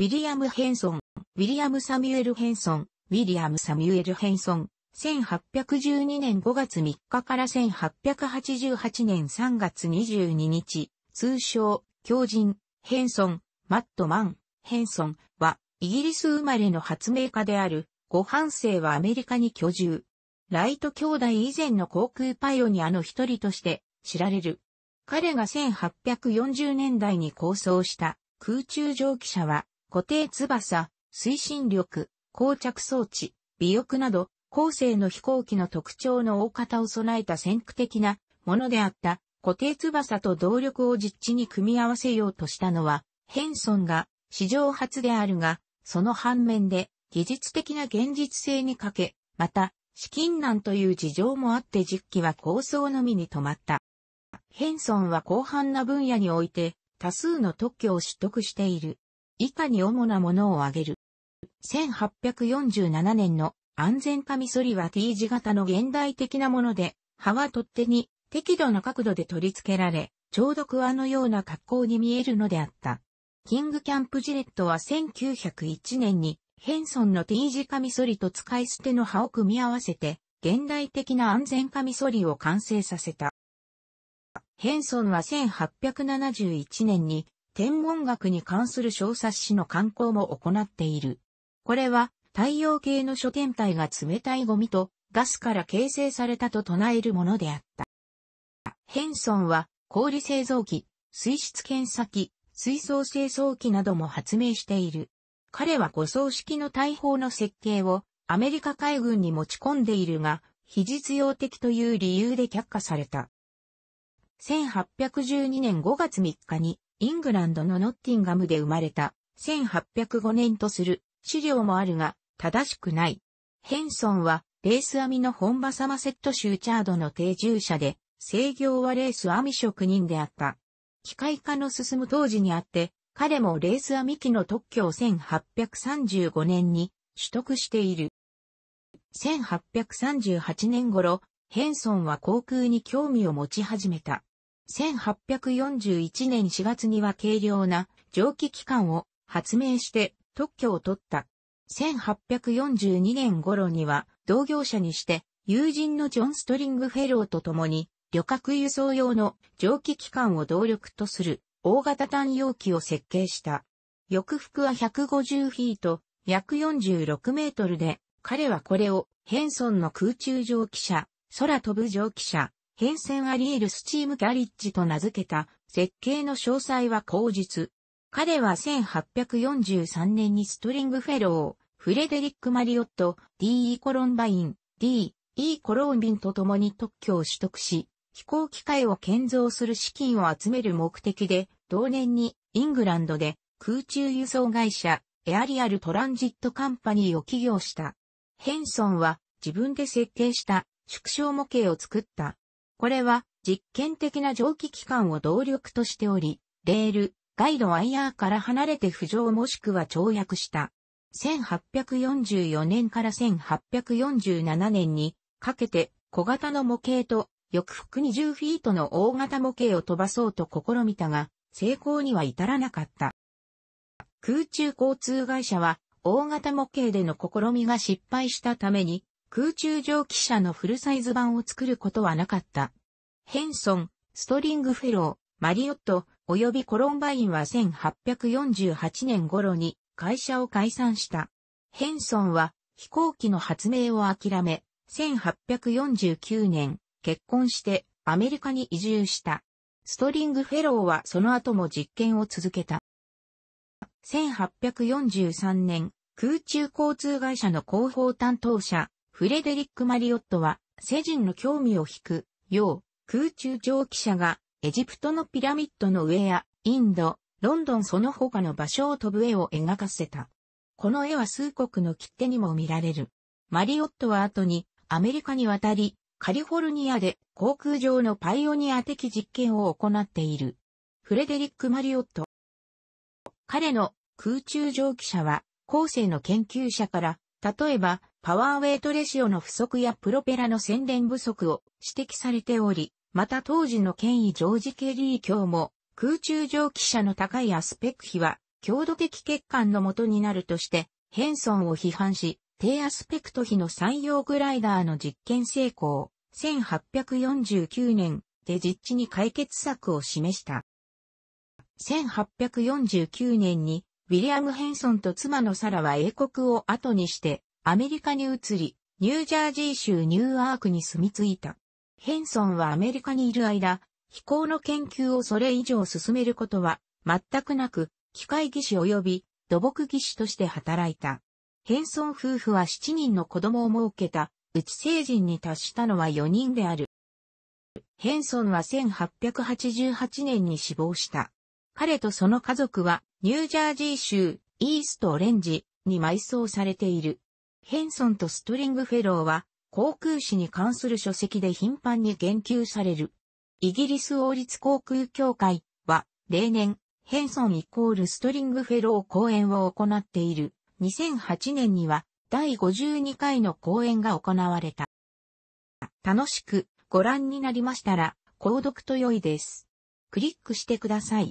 ウィリアム・ヘンソン、ウィリアム・サミュエル・ヘンソン、ウィリアム・サミュエル・ヘンソン、1812年5月3日から1888年3月22日、通称、狂人、ヘンソン、マットマン、ヘンソンは、イギリス生まれの発明家である、ご半生はアメリカに居住。ライト兄弟以前の航空パイオニアの一人として知られる。彼が1840年代に構想した空中蒸気車は固定翼、推進力、膠着装置、尾翼など、後世の飛行機の特徴の大方を備えた先駆的なものであった固定翼と動力を実地に組み合わせようとしたのは、ヘンソンが史上初であるが、その反面で技術的な現実性に欠け、また、資金難という事情もあって実機は構想のみに止まった。ヘンソンは広範な分野において多数の特許を取得している。以下に主なものを挙げる。1847年の安全カミソリは T 字型の現代的なもので、刃は取っ手に適度な角度で取り付けられ、ちょうどクワのような格好に見えるのであった。キングキャンプジレットは1901年にヘンソンの T 字カミソリと使い捨ての刃を組み合わせて、現代的な安全カミソリを完成させた。ヘンソンは1871年に天文学に関する小冊子の刊行も行っている。これは太陽系の諸天体が冷たいゴミとガスから形成されたと唱えるものであった。ヘンソンは氷製造機、水質検査機、水槽清掃機なども発明している。彼は五装式の大砲の設計をアメリカ海軍に持ち込んでいるが、非実用的という理由で却下された。1812年5月3日にイングランドのノッティンガムで生まれた、1805年とする資料もあるが、正しくない。ヘンソンは、レース網の本場サマセット州チャードの定住者で、制業はレース網職人であった。機械化の進む当時にあって、彼もレース網機の特許を1835年に取得している。1838年頃、ヘンソンは航空に興味を持ち始めた。1841年4月には軽量な蒸気機関を発明して特許を取った。1842年頃には同業者にして友人のジョン・ストリングフェローと共に旅客輸送用の蒸気機関を動力とする大型単容器を設計した。翼服は150フィート、約46メートルで、彼はこれをヘンソンの空中蒸気車、空飛ぶ蒸気車、変遷アリエルスチームキャリッジと名付けた設計の詳細は口述。彼は1843年にストリングフェロー、フレデリック・マリオット、D.E. コロンバイン、D.E. コロンビンと共に特許を取得し、飛行機械を建造する資金を集める目的で、同年にイングランドで空中輸送会社、エアリアルトランジットカンパニーを起業した。ヘンソンは自分で設計した縮小模型を作ったこれは実験的な蒸気機関を動力としており、レール、ガイドワイヤーから離れて浮上もしくは跳躍した。1844年から1847年にかけて小型の模型と翌服20フィートの大型模型を飛ばそうと試みたが、成功には至らなかった。空中交通会社は大型模型での試みが失敗したために空中蒸気車のフルサイズ版を作ることはなかった。ヘンソン、ストリングフェロー、マリオット、及びコロンバインは1848年頃に会社を解散した。ヘンソンは飛行機の発明を諦め、1849年結婚してアメリカに移住した。ストリングフェローはその後も実験を続けた。1843年、空中交通会社の広報担当者、フレデリック・マリオットは、世人の興味を引く、よう、空中蒸気車が、エジプトのピラミッドの上や、インド、ロンドンその他の場所を飛ぶ絵を描かせた。この絵は数国の切手にも見られる。マリオットは後に、アメリカに渡り、カリフォルニアで航空上のパイオニア的実験を行っている。フレデリック・マリオット。彼の空中蒸気車は後世の研究者から、例えばパワーウェイトレシオの不足やプロペラの宣伝不足を指摘されており、また当時の権威ジョージ・ケリー卿も、空中蒸気車の高いアスペック比は、強度的欠陥の元になるとして、ヘンソンを批判し、低アスペクト比の採用グライダーの実験成功、1849年で実地に解決策を示した。1849年に、ウィリアム・ヘンソンと妻のサラは英国を後にして、アメリカに移り、ニュージャージー州ニューアークに住み着いた。ヘンソンはアメリカにいる間、飛行の研究をそれ以上進めることは全くなく、機械技師及び土木技師として働いた。ヘンソン夫婦は7人の子供を設けた、うち成人に達したのは4人である。ヘンソンは1888年に死亡した。彼とその家族はニュージャージー州イーストオレンジに埋葬されている。ヘンソンとストリングフェローは、航空史に関する書籍で頻繁に言及される。イギリス王立航空協会は、例年、ヘンソンイコールストリングフェロー講演を行っている。2008年には、第52回の講演が行われた。楽しくご覧になりましたら、購読と良いです。クリックしてください。